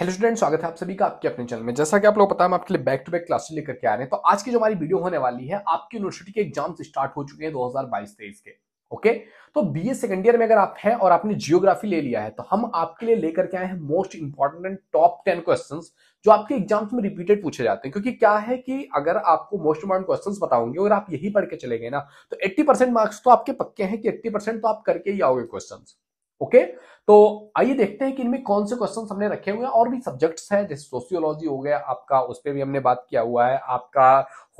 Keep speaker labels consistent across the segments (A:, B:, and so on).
A: hello student स्वागत है आप सभी का आपके अपने चैनल में जैसा कि आप लोग पता है आपके लिए बैक टू बैक क्लासेस लेकर के आ रहे हैं तो आज की जो हमारी वीडियो होने वाली है आपकी यूनिवर्सिटी के एग्जाम्स स्टार्ट हो चुके हैं 2022 हजार के ओके तो बीए सेकंड ईयर में अगर आप हैं और आपने जियोग्राफी ले लिया है तो हम आपके लिए लेकर के आए हैं most important and top ten question जो आपके एग्जाम्स में रिपीटेड पूछे जाते हैं क्योंकि क्या है कि अगर आपको मोस्ट इंपॉर्टेंट क्वेश्चन बताऊंगे अगर आप यही पढ़ के चले गए ना तो एट्टी परसेंट मार्क्स तो आपके पक्के हैं कि एट्टी परसेंट तो आप करके ही आओगे क्वेश्चन ओके तो आइए देखते हैं कि इनमें कौन से क्वेश्चन हमने रखे हुए हैं और भी सब्जेक्ट्स हैं जैसे सोशियोलॉजी हो गया आपका उस पर भी हमने बात किया हुआ है आपका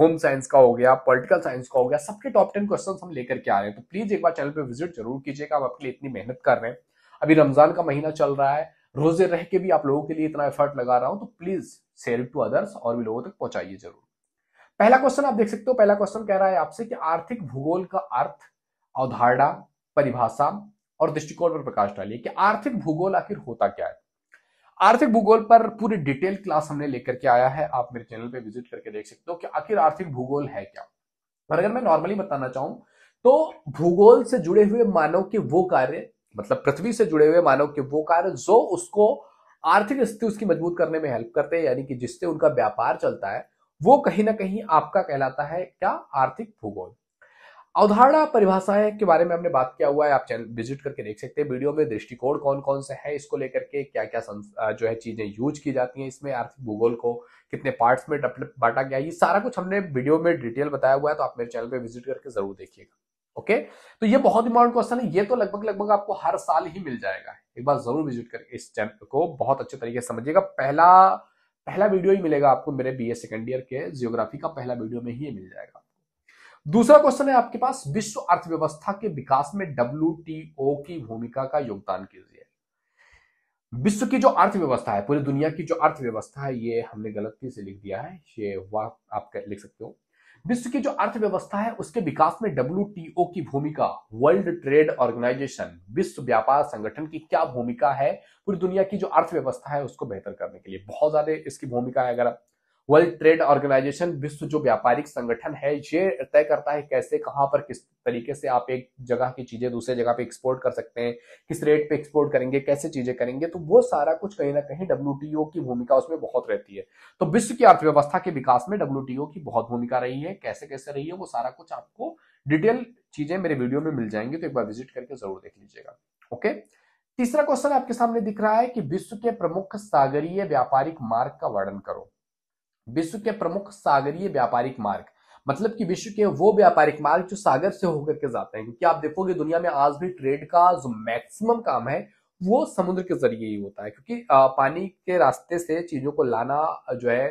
A: होम साइंस का हो गया पॉलिटिकल साइंस का हो गया सबके टॉप टेन क्वेश्चन हम लेकर के आ रहे हैं तो प्लीज एक बार चैनल पर विजिट जरूर कीजिएगा आप आपके लिए इतनी मेहनत कर रहे हैं अभी रमजान का महीना चल रहा है रोजे रह के भी आप लोगों के लिए इतना एफर्ट लगा रहा हूं तो प्लीज शेयर टू अदर्स और भी लोगों तक पहुंचाइए जरूर पहला क्वेश्चन आप देख सकते हो पहला क्वेश्चन कह रहा है आपसे कि आर्थिक भूगोल का अर्थ अवधारणा परिभाषा और दृष्टिकोण पर प्रकाश डालिए कि आर्थिक भूगोल आखिर होता क्या है आर्थिक भूगोल पर पूरी डिटेल क्लास हमने लेकर के आया है आप मेरे चैनल पे विजिट करके देख सकते हो कि आखिर आर्थिक भूगोल है क्या पर अगर मैं नॉर्मली बताना चाहूं तो भूगोल से जुड़े हुए मानव के वो कार्य मतलब पृथ्वी से जुड़े हुए मानव के वो कार्य जो उसको आर्थिक स्थिति उसकी मजबूत करने में हेल्प करते हैं यानी कि जिससे उनका व्यापार चलता है वो कहीं ना कहीं आपका कहलाता है क्या आर्थिक भूगोल अवधारणा परिभाषाएं के बारे में हमने बात किया हुआ है आप चैनल विजिट करके देख सकते हैं वीडियो में दृष्टिकोण कौन कौन से हैं इसको लेकर के क्या क्या जो है चीजें यूज की जाती हैं इसमें आर्थिक भूगोल को कितने पार्ट्स में बांटा गया ये सारा कुछ हमने वीडियो में डिटेल बताया हुआ है तो आप मेरे चैनल पर विजिट करके जरूर देखिएगा ओके तो ये बहुत इंपॉर्टेंट क्वेश्चन है ये तो लगभग लगभग आपको हर साल ही मिल जाएगा एक बार जरूर विजिट करके इस चैनल को बहुत अच्छे तरीके से समझिएगा पहला पहला वीडियो ही मिलेगा आपको मेरे बी ए सेकेंड ईयर के जियोग्राफी का पहला वीडियो में ही मिल जाएगा दूसरा क्वेश्चन है आपके पास विश्व अर्थव्यवस्था के विकास में डब्ल्यू की भूमिका का योगदान कीजिए विश्व की जो अर्थव्यवस्था है पूरी दुनिया की जो अर्थव्यवस्था है ये हमने गलती से लिख दिया है ये वह आप लिख सकते हो विश्व की जो अर्थव्यवस्था है उसके विकास में डब्ल्यू की भूमिका वर्ल्ड ट्रेड ऑर्गेनाइजेशन विश्व व्यापार संगठन की क्या भूमिका है पूरी दुनिया की जो अर्थव्यवस्था है उसको बेहतर करने के लिए बहुत ज्यादा इसकी भूमिका है अगर आप वर्ल्ड ट्रेड ऑर्गेनाइजेशन विश्व जो व्यापारिक संगठन है ये तय करता है कैसे कहाँ पर किस तरीके से आप एक जगह की चीजें दूसरे जगह पे एक्सपोर्ट कर सकते हैं किस रेट पे एक्सपोर्ट करेंगे कैसे चीजें करेंगे तो वो सारा कुछ कहीं ना कहीं डब्ल्यू की भूमिका उसमें बहुत रहती है तो विश्व की अर्थव्यवस्था के विकास में डब्ल्यू की बहुत भूमिका रही है कैसे कैसे रही है वो सारा कुछ आपको डिटेल चीजें मेरे वीडियो में मिल जाएंगी तो एक बार विजिट करके जरूर देख लीजिएगा ओके तीसरा क्वेश्चन आपके सामने दिख रहा है कि विश्व के प्रमुख सागरीय व्यापारिक मार्ग का वर्णन करो विश्व के प्रमुख सागरीय व्यापारिक मार्ग मतलब कि विश्व के वो व्यापारिक मार्ग जो सागर से होकर के जाते हैं क्योंकि आप देखोगे दुनिया में आज भी ट्रेड का जो मैक्सिमम काम है वो समुद्र के जरिए ही होता है क्योंकि पानी के रास्ते से चीजों को लाना जो है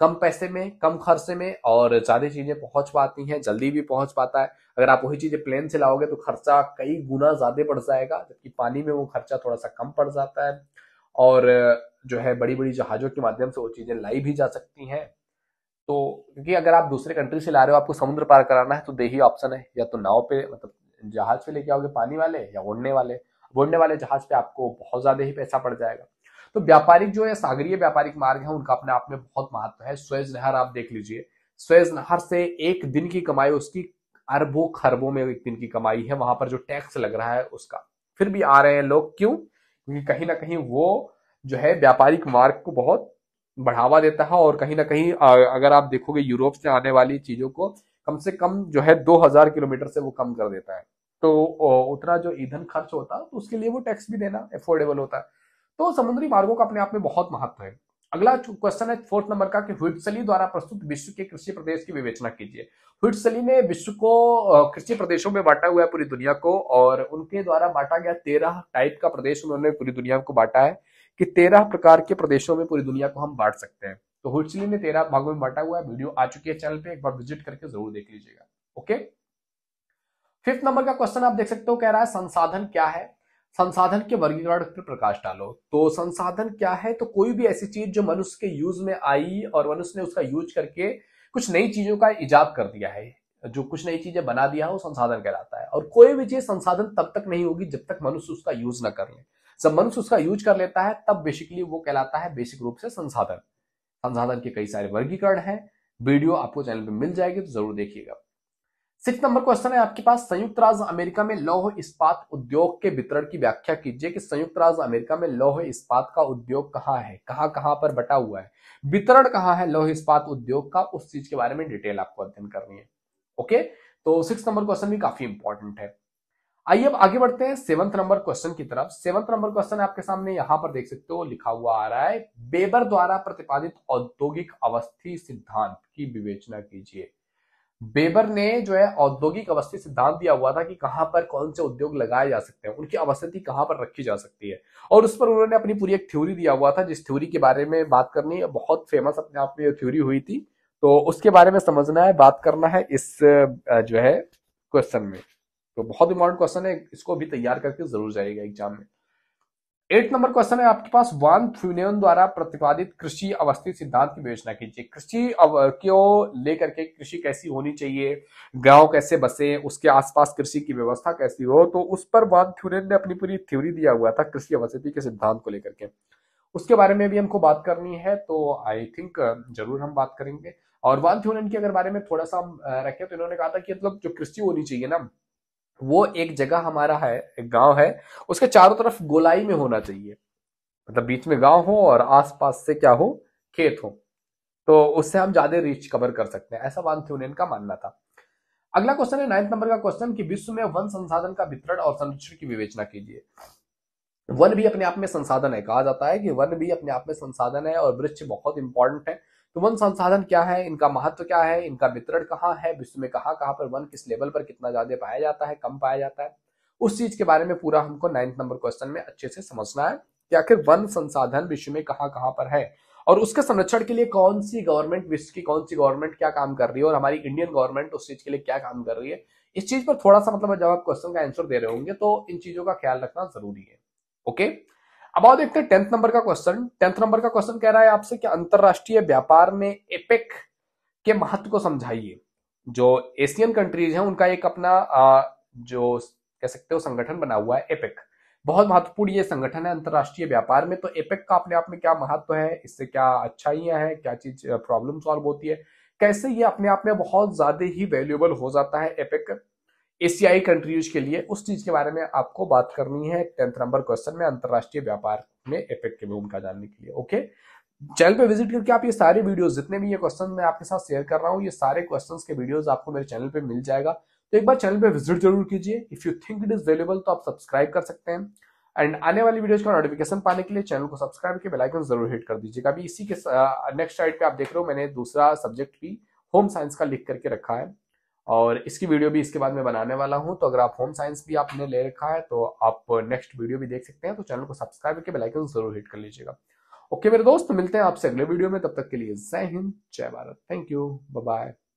A: कम पैसे में कम खर्चे में और ज्यादा चीजें पहुंच पाती हैं जल्दी भी पहुंच पाता है अगर आप वही चीजें प्लेन से लाओगे तो खर्चा कई गुना ज्यादा बढ़ जाएगा जबकि पानी में वो खर्चा थोड़ा सा कम पड़ जाता है और जो है बड़ी बड़ी जहाज़ों के माध्यम से वो चीज़ें लाई भी जा सकती हैं तो क्योंकि अगर आप दूसरे कंट्री से ला रहे हो आपको समुद्र पार कराना है तो दे ही ऑप्शन है या तो नाव पे मतलब जहाज पे लेके आओगे पानी वाले या उड़ने वाले उड़ने वाले जहाज पे आपको बहुत ज़्यादा ही पैसा पड़ जाएगा तो व्यापारिक जो है सागरीय व्यापारिक मार्ग है उनका अपने आप में बहुत महत्व है स्वेज नहर आप देख लीजिए स्वेज नहर से एक दिन की कमाई उसकी अरबों खरबों में एक दिन की कमाई है वहां पर जो टैक्स लग रहा है उसका फिर भी आ रहे हैं लोग क्यों क्योंकि कहीं ना कहीं वो जो है व्यापारिक मार्ग को बहुत बढ़ावा देता है और कहीं ना कहीं अगर आप देखोगे यूरोप से आने वाली चीजों को कम से कम जो है 2000 किलोमीटर से वो कम कर देता है तो उतना जो ईंधन खर्च होता है तो उसके लिए वो टैक्स भी देना अफोर्डेबल होता है तो समुद्री मार्गों का अपने आप में बहुत महत्व है अगला क्वेश्चन है फोर्थ नंबर का कि हुटसली द्वारा प्रस्तुत विश्व के कृषि प्रदेश की विवेचना कीजिए हुटसली ने विश्व को कृषि प्रदेशों में बांटा हुआ है पूरी दुनिया को और उनके द्वारा बांटा गया तेरह टाइप का प्रदेश उन्होंने पूरी दुनिया को बांटा है कि तेरह प्रकार के प्रदेशों में पूरी दुनिया को हम बांट सकते हैं तो हुचली ने तेरह भागों में बांटा हुआ है वीडियो आ चुकी है चैनल पे एक बार विजिट करके जरूर देख लीजिएगा ओके फिफ्थ नंबर का क्वेश्चन आप देख सकते हो कह रहा है संसाधन क्या है संसाधन के वर्गीकरण पर प्रकाश डालो तो संसाधन क्या है तो कोई भी ऐसी चीज जो मनुष्य के यूज में आई और मनुष्य ने उसका यूज करके कुछ नई चीजों का इजाद कर दिया है जो कुछ नई चीजें बना दिया है वो संसाधन कहलाता है और कोई भी चीज संसाधन तब तक नहीं होगी जब तक मनुष्य उसका यूज ना कर ले जब मनुष्य उसका यूज कर लेता है तब बेसिकली वो कहलाता है बेसिक रूप से संसाधन संसाधन के कई सारे वर्गीकरण है वीडियो आपको चैनल पर मिल जाएगी तो जरूर देखिएगा सिक्स नंबर क्वेश्चन है आपके पास संयुक्त राज्य अमेरिका में लौह इस्पात उद्योग के वितरण की व्याख्या कीजिए कि संयुक्त राज्य अमेरिका में लौह इस्पात का उद्योग कहाँ है कहाँ कहाँ पर बटा हुआ है वितरण कहाँ है लौह इस्पात उद्योग का उस चीज के बारे में डिटेल आपको अध्ययन करनी है ओके तो सिक्स नंबर क्वेश्चन भी काफी इंपॉर्टेंट है आइए अब आगे बढ़ते हैं सेवंथ नंबर क्वेश्चन की तरफ सेवंथ नंबर क्वेश्चन आपके सामने यहां पर देख सकते हो लिखा हुआ आ रहा है बेबर द्वारा प्रतिपादित औद्योगिक अवस्थी सिद्धांत की विवेचना कीजिए बेबर ने जो है औद्योगिक अवस्थी सिद्धांत दिया हुआ था कि कहां पर कौन से उद्योग लगाए जा सकते हैं उनकी अवस्थिति कहां पर रखी जा सकती है और उस पर उन्होंने अपनी पूरी एक थ्योरी दिया हुआ था जिस थ्योरी के बारे में बात करनी है बहुत फेमस अपने आप में थ्योरी हुई थी तो उसके बारे में समझना है बात करना है इस जो है क्वेश्चन में तो बहुत इंपॉर्टेंट क्वेश्चन है इसको भी तैयार करके जरूर जाएगा एग्जाम में एट नंबर क्वेश्चन है आपके पास वान फ्यूनियन द्वारा प्रतिपादित कृषि अवस्थित सिद्धांत की विवेचना कीजिए कृषि को लेकर के कृषि कैसी होनी चाहिए गांव कैसे बसे उसके आसपास कृषि की व्यवस्था कैसी हो तो उस पर वान फ्यूनियन ने अपनी पूरी थ्योरी दिया हुआ था कृषि अवस्थिति के सिद्धांत को लेकर के उसके बारे में भी हमको बात करनी है तो आई थिंक जरूर हम बात करेंगे और वान थ्यूनन के अगर बारे में थोड़ा सा हम रखें तो इन्होंने कहा था कि मतलब जो कृषि होनी चाहिए ना वो एक जगह हमारा है एक गांव है उसके चारों तरफ गोलाई में होना चाहिए मतलब बीच में गांव हो और आसपास से क्या हो खेत हो तो उससे हम ज्यादा रीच कवर कर सकते हैं ऐसा वान थ्यूनियन का मानना था अगला क्वेश्चन है नाइन्थ नंबर का क्वेश्चन कि विश्व में वन संसाधन का वितरण और संरक्षण की विवेचना कीजिए वन भी अपने आप में संसाधन है कहा जाता है कि वन भी अपने आप में संसाधन है और वृक्ष बहुत इंपॉर्टेंट है तो वन संसाधन क्या है इनका महत्व क्या है इनका वितरण कहाँ है विश्व में कहाँ कहाँ पर वन किस लेवल पर कितना ज्यादा पाया जाता है कम पाया जाता है उस चीज के बारे में पूरा हमको नाइन्थ नंबर क्वेश्चन में अच्छे से समझना है कि आखिर वन संसाधन विश्व में कहाँ कहाँ पर है और उसके संरक्षण के लिए कौन सी गवर्नमेंट विश्व की कौन सी गवर्नमेंट क्या काम कर रही है और हमारी इंडियन गवर्नमेंट उस चीज के लिए क्या काम कर रही है इस चीज पर थोड़ा सा मतलब जब आप क्वेश्चन का आंसर दे रहे होंगे तो इन चीजों का ख्याल रखना जरूरी है ओके अब आओ देखते हैं टेंथ नंबर का क्वेश्चन टेंथ नंबर का क्वेश्चन कह रहा है आपसे कि अंतरराष्ट्रीय व्यापार में एपेक के महत्व को समझाइए जो एशियन कंट्रीज हैं उनका एक अपना जो कह सकते हो संगठन बना हुआ है एपेक बहुत महत्वपूर्ण ये संगठन है अंतर्राष्ट्रीय व्यापार में तो एपेक का अपने आप में क्या महत्व है इससे क्या अच्छाइयां हैं क्या चीज प्रॉब्लम सॉल्व होती है कैसे ये अपने आप में बहुत ज्यादा ही वैल्यूएबल हो जाता है एपेक एशियाई कंट्रीज के लिए उस चीज के बारे में आपको बात करनी है टेंथ नंबर क्वेश्चन में अंतरराष्ट्रीय व्यापार में इफेक्ट की भूमिका जानने के लिए ओके चैनल पे विजिट करके आप ये सारे वीडियोस जितने भी ये क्वेश्चन मैं आपके साथ शेयर कर रहा हूँ ये सारे क्वेश्चन के वीडियोज आपको मेरे चैनल पर मिल जाएगा तो एक बार चैनल पे विजिट जरूर कीजिए if you think it is valuable तो आप सब्सक्राइब कर सकते हैं एंड आने वाली वीडियोज का नोटिफिकेशन पाने के लिए चैनल को सब्सक्राइब करके बेलाइकन जरूर हिट कर दीजिएगा अभी इसी के नेक्स्ट साइड पे आप देख रहे हो मैंने दूसरा सब्जेक्ट भी होम साइंस का लिख करके रखा है और इसकी वीडियो भी इसके बाद में बनाने वाला हूं तो अगर आप होम साइंस भी आपने ले रखा है तो आप नेक्स्ट वीडियो भी देख सकते हैं तो चैनल को सब्सक्राइब करके बेलाइकन जरूर हिट कर लीजिएगा ओके मेरे दोस्त मिलते हैं आपसे अगले वीडियो में तब तक के लिए जय हिंद जय भारत थैंक यू बाय